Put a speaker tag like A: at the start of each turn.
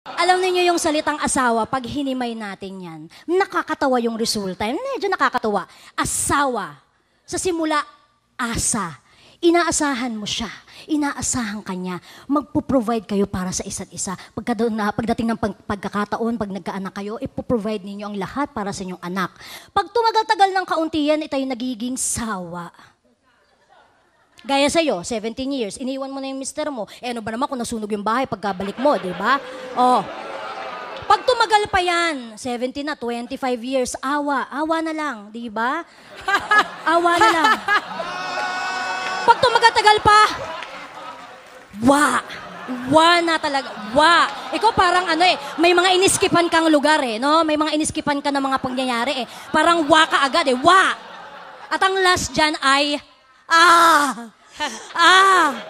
A: Alam niyo yung salitang asawa, pag hinimay natin yan, nakakatawa yung resulta. Medyo nakakatawa. Asawa. Sa simula, asa. Inaasahan mo siya. Inaasahan ka niya. Magpo-provide kayo para sa isa't isa. Pagka, na, pagdating ng pag, pagkakataon, pag nagkaanak kayo, ipo-provide ninyo ang lahat para sa inyong anak. Pag tumagal-tagal ng kaunti yan, ito nagiging sawa. Gaya sa sa'yo, 17 years, iniwan mo na yung mister mo. Eh, ano ba naman kung nasunog yung bahay pagkabalik mo, di ba? Oh. Pag tumagal pa yan, 70 na, 25 years, awa. Awa na lang, di ba? awa na lang. Pag tumagatagal pa, wa. Wa na talaga. Wa. Ikaw parang ano eh, may mga iniskipan kang lugar eh, no? May mga iniskipan ka ng mga pangyayari eh. Parang wa ka agad eh. Wa. At ang last dyan ay 啊
B: 啊！